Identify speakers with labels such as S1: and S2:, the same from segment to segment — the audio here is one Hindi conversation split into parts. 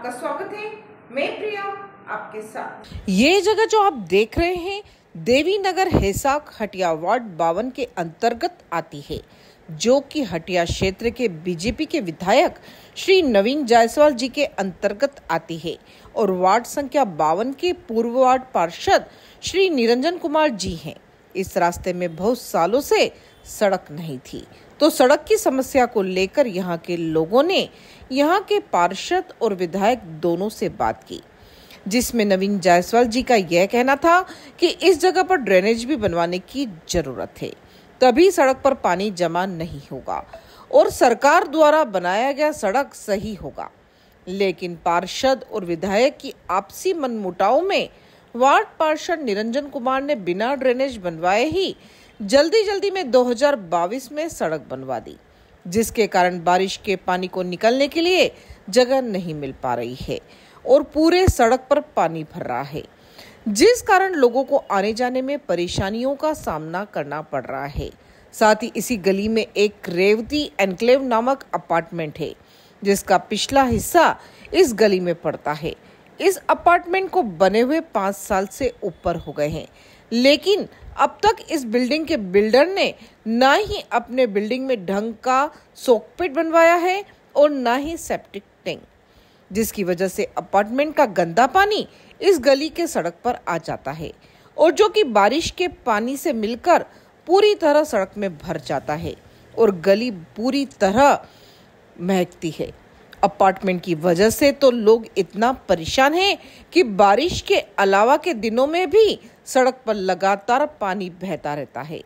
S1: आपका स्वागत है मैं प्रिया आपके साथ ये जगह जो आप देख रहे हैं देवी नगर हेसाक हटिया वार्ड बावन के अंतर्गत आती है जो कि हटिया क्षेत्र के बीजेपी के विधायक श्री नवीन जायसवाल जी के अंतर्गत आती है और वार्ड संख्या बावन के पूर्व वार्ड पार्षद श्री निरंजन कुमार जी हैं इस रास्ते में बहुत सालों से सड़क नहीं थी तो सड़क की समस्या को लेकर यहाँ के लोगों ने यहाँ के पार्षद और विधायक दोनों से बात की जिसमें नवीन जायसवाल जी का यह कहना था कि इस जगह पर ड्रेनेज भी बनवाने की जरूरत है तभी सड़क पर पानी जमा नहीं होगा और सरकार द्वारा बनाया गया सड़क सही होगा लेकिन पार्षद और विधायक की आपसी मनमुटाव में वार्ड पार्षद निरंजन कुमार ने बिना ड्रेनेज बनवाए ही जल्दी जल्दी में 2022 में सड़क बनवा दी जिसके कारण बारिश के पानी को निकलने के लिए जगह नहीं मिल पा रही है और पूरे सड़क पर पानी भर रहा है जिस कारण लोगों को आने जाने में परेशानियों का सामना करना पड़ रहा है साथ ही इसी गली में एक रेवती एनक्लेव नामक अपार्टमेंट है जिसका पिछला हिस्सा इस गली में पड़ता है इस अपार्टमेंट को बने हुए पाँच साल से ऊपर हो गए हैं लेकिन अब तक इस बिल्डिंग के बिल्डर ने ना ही अपने बिल्डिंग में ढंग का सोकपिट बनवाया है और ना ही सेप्टिक टैंक जिसकी वजह से अपार्टमेंट का गंदा पानी इस गली के सड़क पर आ जाता है और जो कि बारिश के पानी से मिलकर पूरी तरह सड़क में भर जाता है और गली पूरी तरह महकती है अपार्टमेंट की वजह से तो लोग इतना परेशान हैं कि बारिश के अलावा के दिनों में भी सड़क पर लगातार पानी बहता रहता है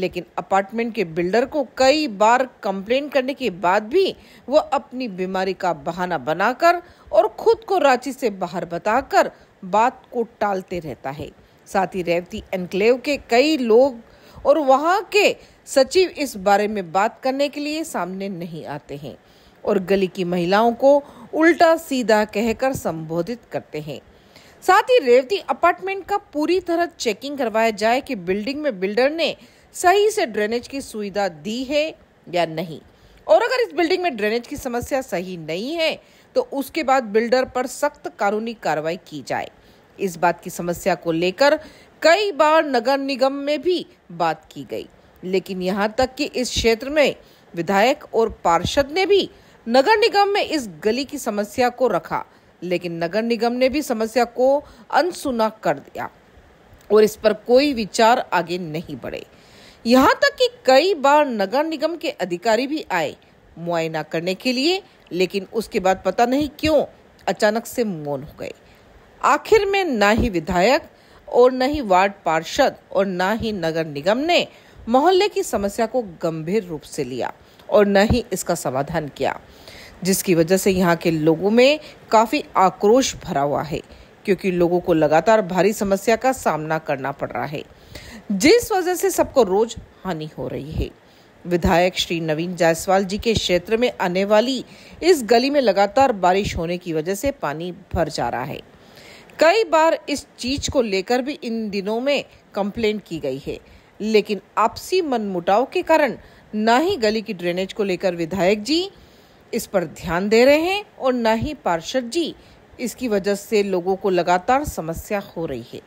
S1: लेकिन अपार्टमेंट के बिल्डर को कई बार कंप्लेन करने के बाद भी वो अपनी बीमारी का बहाना बनाकर और खुद को रांची से बाहर बताकर बात को टालते रहता है साथ ही रेवती एनक्लेव के कई लोग और वहां के सचिव इस बारे में बात करने के लिए सामने नहीं आते हैं और गली की महिलाओं को उल्टा सीधा कहकर संबोधित करते हैं साथ ही रेवती अपार्टमेंट का पूरी तरह चेकिंग करवाया जाए कि बिल्डिंग में बिल्डर ने सही से ड्रेनेज की सुविधा दी है या नहीं और अगर इस बिल्डिंग में ड्रेनेज की समस्या सही नहीं है तो उसके बाद बिल्डर पर सख्त कानूनी कार्रवाई की जाए इस बात की समस्या को लेकर कई बार नगर निगम में भी बात की गई लेकिन यहाँ तक कि इस क्षेत्र में विधायक और पार्षद ने भी नगर निगम में इस गली की समस्या को रखा लेकिन नगर निगम ने भी समस्या को अनसुना कर दिया और इस पर कोई विचार आगे नहीं बढ़े यहाँ तक कि कई बार नगर निगम के अधिकारी भी आए मुआयना करने के लिए लेकिन उसके बाद पता नहीं क्यों अचानक से मौन हो गए आखिर में ना ही विधायक और न ही वार्ड पार्षद और ना ही नगर निगम ने मोहल्ले की समस्या को गंभीर रूप से लिया और न ही इसका समाधान किया जिसकी वजह से यहाँ के लोगों में काफ़ी आक्रोश भरा हुआ है क्योंकि लोगों को लगातार भारी समस्या का सामना करना पड़ रहा है जिस वजह से सबको रोज हानि हो रही है विधायक श्री नवीन जायसवाल जी के क्षेत्र में आने वाली इस गली में लगातार बारिश होने की वजह से पानी भर जा रहा है कई बार इस चीज को लेकर भी इन दिनों में कंप्लेंट की गई है लेकिन आपसी मनमुटाव के कारण ना ही गली की ड्रेनेज को लेकर विधायक जी इस पर ध्यान दे रहे हैं और न ही पार्षद जी इसकी वजह से लोगों को लगातार समस्या हो रही है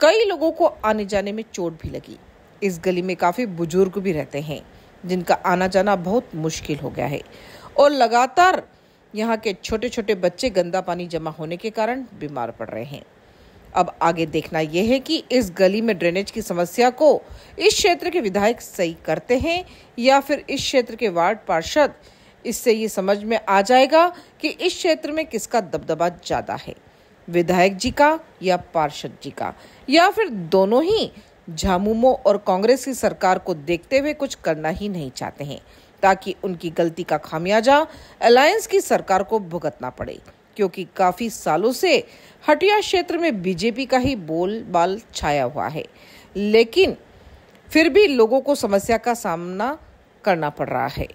S1: कई लोगों को आने जाने में चोट भी लगी इस गली में काफ़ी बुजुर्ग भी रहते हैं जिनका आना जाना बहुत मुश्किल हो गया है और लगातार यहाँ के छोटे छोटे बच्चे गंदा पानी जमा होने के कारण बीमार पड़ रहे हैं अब आगे देखना यह है कि इस गली में ड्रेनेज की समस्या को इस क्षेत्र के विधायक सही करते हैं या फिर इस क्षेत्र के वार्ड पार्षद इससे ये समझ में आ जाएगा कि इस क्षेत्र में किसका दबदबा ज़्यादा है विधायक जी का या पार्षद जी का या फिर दोनों ही झामुमो और कांग्रेस की सरकार को देखते हुए कुछ करना ही नहीं चाहते हैं ताकि उनकी गलती का खामियाजा अलायंस की सरकार को भुगतना पड़े क्योंकि काफी सालों से हटिया क्षेत्र में बीजेपी का ही बोल बाल छाया हुआ है लेकिन फिर भी लोगों को समस्या का सामना करना पड़ रहा है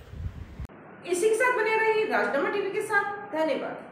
S1: राजनामा टीवी के साथ धन्यवाद